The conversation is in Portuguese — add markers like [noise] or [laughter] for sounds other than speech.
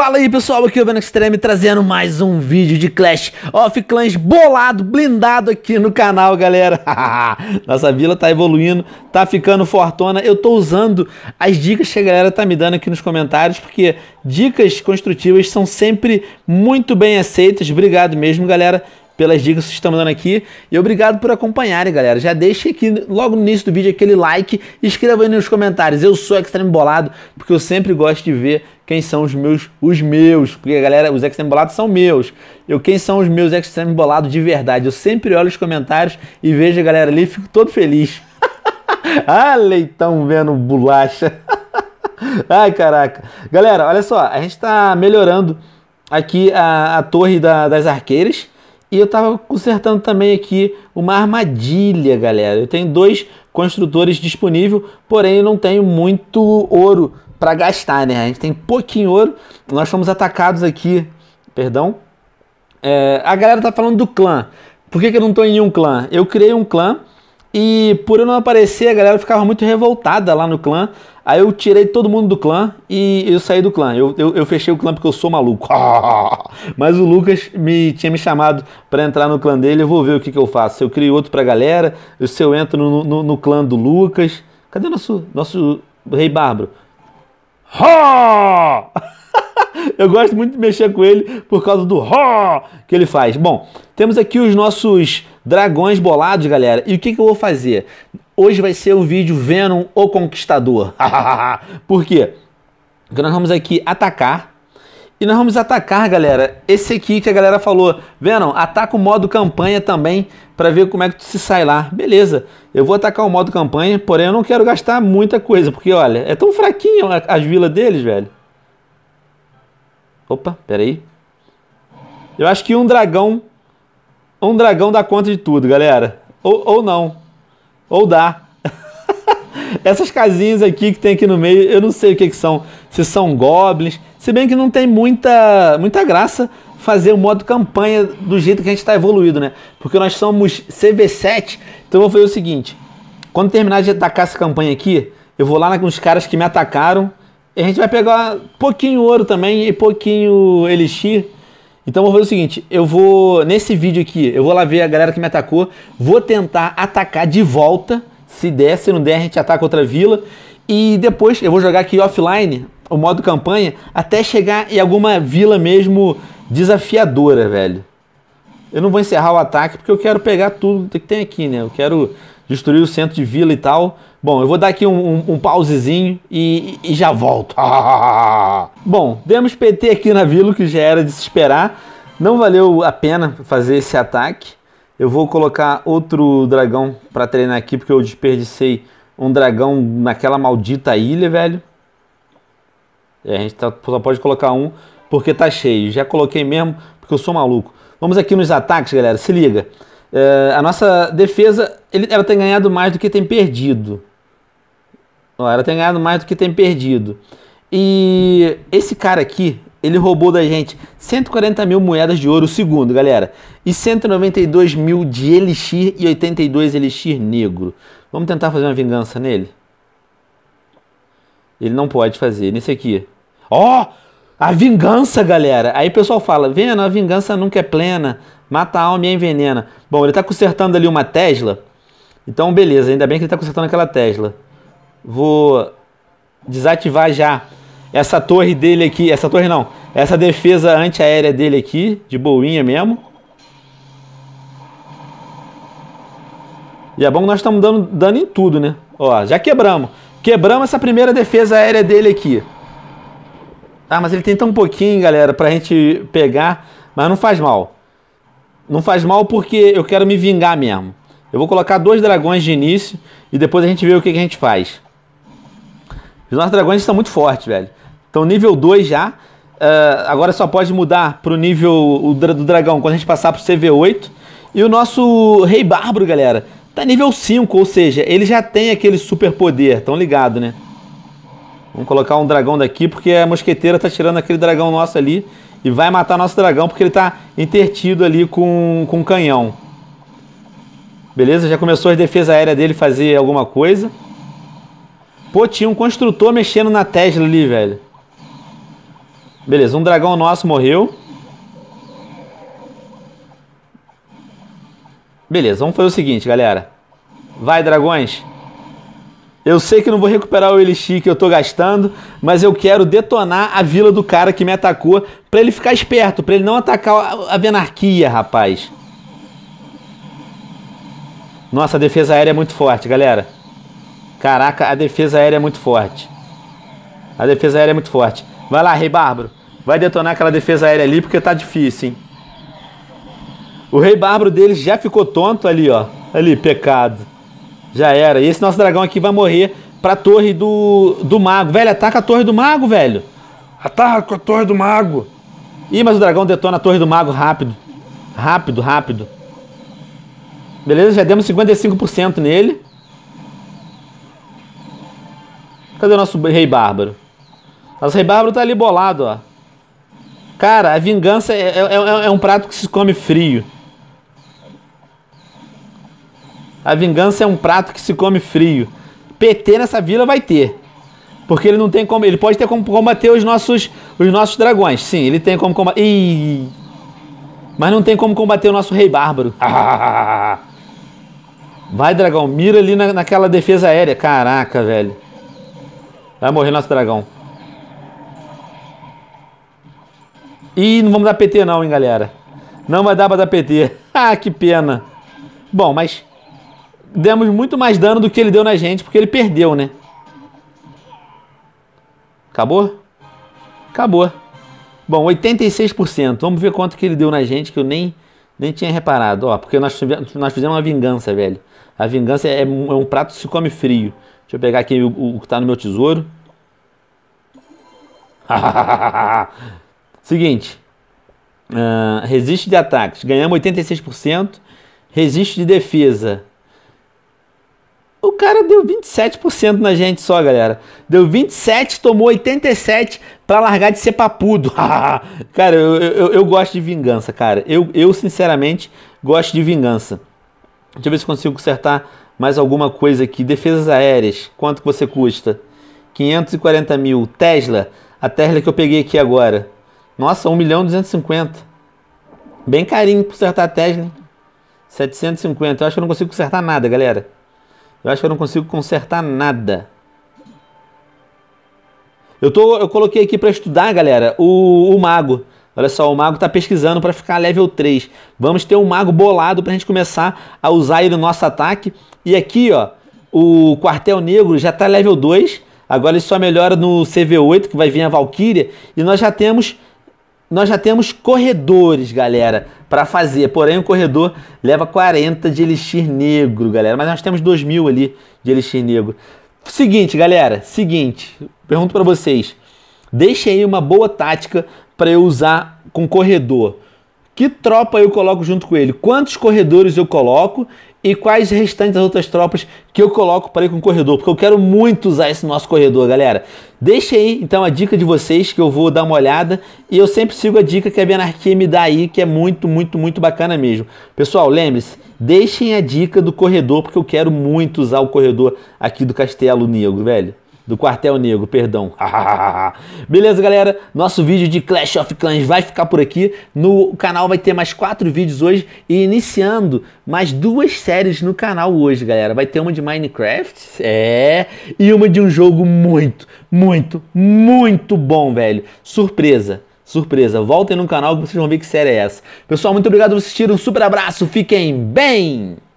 Fala aí pessoal, aqui é o Ben Extreme trazendo mais um vídeo de Clash of Clans bolado, blindado aqui no canal, galera. [laughs] Nossa vila tá evoluindo, tá ficando fortona. Eu tô usando as dicas que a galera tá me dando aqui nos comentários, porque dicas construtivas são sempre muito bem aceitas. Obrigado mesmo, galera pelas dicas que estão dando aqui. E obrigado por acompanharem, galera. Já deixe aqui logo no início do vídeo aquele like, escreva aí nos comentários. Eu sou Extremo Bolado, porque eu sempre gosto de ver quem são os meus, os meus, porque a galera, os Extremo Bolados são meus. Eu quem são os meus Extremo Bolados de verdade. Eu sempre olho os comentários e vejo a galera ali, e fico todo feliz. [laughs] ah, leitão vendo bolacha. [laughs] Ai, caraca. Galera, olha só, a gente está melhorando aqui a, a torre da, das arqueiras. E eu estava consertando também aqui uma armadilha, galera. Eu tenho dois construtores disponíveis, porém não tenho muito ouro para gastar, né? A gente tem pouquinho ouro. Nós fomos atacados aqui, perdão. É, a galera tá falando do clã. Por que, que eu não tô em nenhum clã? Eu criei um clã e por eu não aparecer, a galera ficava muito revoltada lá no clã. Aí eu tirei todo mundo do clã e eu saí do clã. Eu, eu, eu fechei o clã porque eu sou maluco. [laughs] Mas o Lucas me tinha me chamado para entrar no clã dele. Eu vou ver o que, que eu faço. Se eu crio outro pra galera, se eu entro no, no, no clã do Lucas. Cadê nosso, nosso rei bárbaro? [laughs] eu gosto muito de mexer com ele por causa do que ele faz. Bom, temos aqui os nossos Dragões bolados, galera. E o que, que eu vou fazer? Hoje vai ser o vídeo Venom o Conquistador. [laughs] Por quê? Porque nós vamos aqui atacar. E nós vamos atacar, galera, esse aqui que a galera falou. Venom, ataca o modo campanha também para ver como é que tu se sai lá. Beleza, eu vou atacar o modo campanha, porém eu não quero gastar muita coisa, porque olha, é tão fraquinho as vilas deles, velho. Opa, peraí. Eu acho que um dragão um dragão dá conta de tudo, galera. Ou, ou não. Ou dá. [laughs] Essas casinhas aqui que tem aqui no meio, eu não sei o que, que são. Se são goblins. Se bem que não tem muita, muita graça fazer o modo campanha do jeito que a gente está evoluído, né? Porque nós somos CV7. Então eu vou fazer o seguinte. Quando terminar de atacar essa campanha aqui, eu vou lá nos caras que me atacaram. E a gente vai pegar pouquinho ouro também e pouquinho elixir então vou fazer o seguinte, eu vou nesse vídeo aqui, eu vou lá ver a galera que me atacou, vou tentar atacar de volta, se der, se não der a gente ataca outra vila e depois eu vou jogar aqui offline, o modo campanha, até chegar em alguma vila mesmo desafiadora, velho. Eu não vou encerrar o ataque porque eu quero pegar tudo que tem aqui, né? Eu quero destruir o centro de vila e tal. Bom, eu vou dar aqui um, um, um pausezinho e, e, já volto. [laughs] Bom, demos PT aqui na vila, que já era de se esperar. Não valeu a pena fazer esse ataque. Eu vou colocar outro dragão para treinar aqui, porque eu desperdicei um dragão naquela maldita ilha, velho. É, a gente tá, só pode colocar um, porque tá cheio. Já coloquei mesmo, porque eu sou maluco. Vamos aqui nos ataques, galera. Se liga. É, a nossa defesa, ele, ela tem ganhado mais do que tem perdido. Ela tem ganhado mais do que tem perdido. E esse cara aqui, ele roubou da gente 140 mil moedas de ouro segundo, galera. E 192 mil de elixir e 82 elixir negro. Vamos tentar fazer uma vingança nele? Ele não pode fazer. Nesse aqui. Ó! Oh, a vingança, galera. Aí o pessoal fala, vendo, a vingança nunca é plena, mata a alma e envenena. Bom, ele está consertando ali uma Tesla. Então, beleza, ainda bem que ele está consertando aquela Tesla. Vou desativar já essa torre dele aqui. Essa torre não, essa defesa antiaérea dele aqui, de boinha mesmo. E é bom que nós estamos dando dano em tudo, né? Ó, já quebramos. Quebramos essa primeira defesa aérea dele aqui. Ah, mas ele tem tão pouquinho, galera, pra gente pegar. Mas não faz mal. Não faz mal porque eu quero me vingar mesmo. Eu vou colocar dois dragões de início e depois a gente vê o que, que a gente faz. Os nossos dragões estão muito fortes, velho. Então, nível 2 já. Uh, agora só pode mudar pro nível o, do dragão quando a gente passar pro CV8. E o nosso Rei Bárbaro, galera, tá nível 5, ou seja, ele já tem aquele super poder, tão ligado, né? Vamos colocar um dragão daqui, porque a mosqueteira tá tirando aquele dragão nosso ali e vai matar nosso dragão, porque ele tá intertido ali com, com um canhão. Beleza? Já começou a defesa aérea dele fazer alguma coisa. Pô, tinha um construtor mexendo na Tesla ali, velho. Beleza, um dragão nosso morreu. Beleza, vamos fazer o seguinte, galera. Vai, dragões. Eu sei que não vou recuperar o elixir que eu tô gastando, mas eu quero detonar a vila do cara que me atacou para ele ficar esperto, para ele não atacar a venarquia, rapaz. Nossa, a defesa aérea é muito forte, galera. Caraca, a defesa aérea é muito forte. A defesa aérea é muito forte. Vai lá, Rei Bárbaro. Vai detonar aquela defesa aérea ali porque tá difícil, hein? O Rei Bárbaro deles já ficou tonto ali, ó. Ali, pecado. Já era. E esse nosso dragão aqui vai morrer pra torre do, do mago. Velho, ataca a torre do mago, velho. Ataca a torre do mago. Ih, mas o dragão detona a torre do mago rápido. Rápido, rápido. Beleza, já demos 55% nele. Cadê o nosso rei bárbaro? Nosso rei bárbaro tá ali bolado, ó. Cara, a vingança é, é, é, é um prato que se come frio. A vingança é um prato que se come frio. PT nessa vila vai ter. Porque ele não tem como. Ele pode ter como combater os nossos, os nossos dragões. Sim, ele tem como combater. Ih! Mas não tem como combater o nosso rei bárbaro. [laughs] Vai, dragão. Mira ali na, naquela defesa aérea. Caraca, velho. Vai morrer nosso dragão. Ih, não vamos dar PT não, hein, galera. Não vai dar pra dar PT. [laughs] ah, que pena. Bom, mas demos muito mais dano do que ele deu na gente, porque ele perdeu, né? Acabou? Acabou. Bom, 86%. Vamos ver quanto que ele deu na gente, que eu nem, nem tinha reparado. Ó, porque nós, tivemos, nós fizemos uma vingança, velho. A vingança é, é um, é um, prato que se come frio. Deixa eu pegar aqui o, o que tá no meu tesouro. [laughs] Seguinte. Uh, resiste de ataques. Ganhamos 86%. Resiste de defesa. O cara deu 27% na gente só, galera. Deu 27, tomou 87 para largar de ser papudo. [laughs] cara, eu, eu, eu, gosto de vingança, cara. Eu, eu, sinceramente, gosto de vingança. Deixa eu ver se consigo consertar mais alguma coisa aqui. Defesas aéreas, quanto que você custa? 540 mil. Tesla, a Tesla que eu peguei aqui agora. Nossa, 1 milhão 250. Bem carinho consertar a Tesla. 750. Eu acho que eu não consigo consertar nada, galera. Eu acho que eu não consigo consertar nada. Eu, tô, eu coloquei aqui para estudar, galera, o, o mago. Olha só, o mago está pesquisando para ficar level 3. Vamos ter um mago bolado para a gente começar a usar ele no nosso ataque. E aqui, ó, o quartel negro já está level 2. Agora ele só melhora no CV8, que vai vir a Valkyria. E nós já temos nós já temos corredores, galera, para fazer. Porém, o corredor leva 40 de elixir negro, galera. Mas nós temos 2 mil ali de elixir negro. Seguinte, galera, seguinte. Pergunto para vocês. Deixem aí uma boa tática para eu usar com corredor. Que tropa eu coloco junto com ele? Quantos corredores eu coloco e quais restantes das outras tropas que eu coloco para ir com o corredor, porque eu quero muito usar esse nosso corredor, galera. Deixa aí então a dica de vocês que eu vou dar uma olhada e eu sempre sigo a dica que a Bianarquia me dá aí, que é muito, muito, muito bacana mesmo. Pessoal, lembre-se, deixem a dica do corredor, porque eu quero muito usar o corredor aqui do Castelo Negro, velho do Quartel Negro, perdão. [laughs] Beleza, galera? Nosso vídeo de Clash of Clans vai ficar por aqui. No canal vai ter mais quatro vídeos hoje e iniciando mais duas séries no canal hoje, galera. Vai ter uma de Minecraft, é, e uma de um jogo muito, muito, muito bom, velho. Surpresa. Surpresa, voltem no canal que vocês vão ver que série é essa. Pessoal, muito obrigado por assistir, um super abraço, fiquem bem!